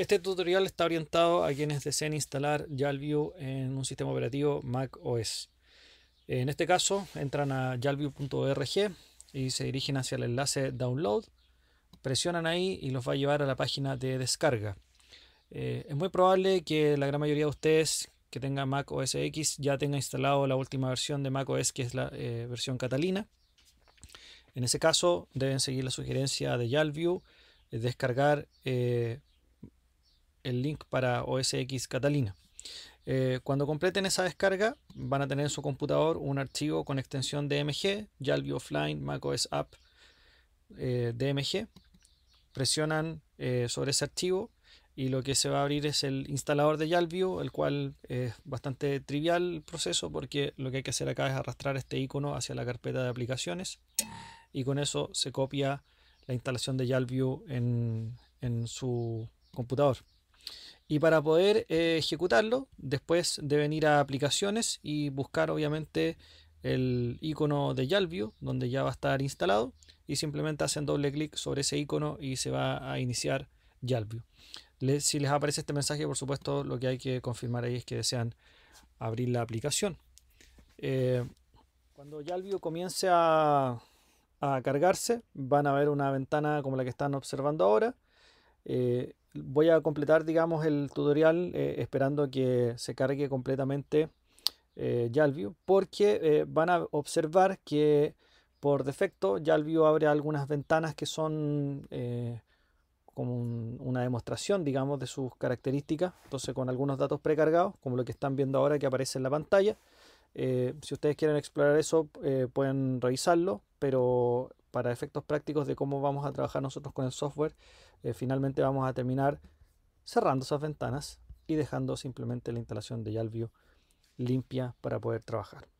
Este tutorial está orientado a quienes deseen instalar YALView en un sistema operativo Mac OS. En este caso, entran a yalview.org y se dirigen hacia el enlace Download, presionan ahí y los va a llevar a la página de descarga. Eh, es muy probable que la gran mayoría de ustedes que tengan Mac OS X ya tengan instalado la última versión de Mac OS, que es la eh, versión Catalina. En ese caso, deben seguir la sugerencia de YALView, eh, descargar el link para OSX Catalina. Eh, cuando completen esa descarga, van a tener en su computador un archivo con extensión DMG, Yalview Offline, macOS App eh, DMG. Presionan eh, sobre ese archivo y lo que se va a abrir es el instalador de Jalview, el cual es bastante trivial el proceso porque lo que hay que hacer acá es arrastrar este icono hacia la carpeta de aplicaciones y con eso se copia la instalación de Yalview en, en su computador. Y para poder eh, ejecutarlo, después deben ir a aplicaciones y buscar obviamente el icono de YALView, donde ya va a estar instalado, y simplemente hacen doble clic sobre ese icono y se va a iniciar YALView. si les aparece este mensaje, por supuesto, lo que hay que confirmar ahí es que desean abrir la aplicación. Eh, cuando YALView comience a, cargarse, van a ver una ventana como la que están observando ahora. Eh, voy a completar, digamos, el tutorial eh, esperando que se cargue completamente eh, Yalview, porque eh, van a observar que por defecto Yalview abre algunas ventanas que son eh, como una demostración, digamos, de sus características. Entonces, con algunos datos precargados, como lo que están viendo ahora que aparece en la pantalla. si ustedes quieren explorar eso, pueden revisarlo, pero para efectos prácticos de cómo vamos a trabajar nosotros con el software, eh, finalmente vamos a terminar cerrando esas ventanas y dejando simplemente la instalación de YALVIEW limpia para poder trabajar.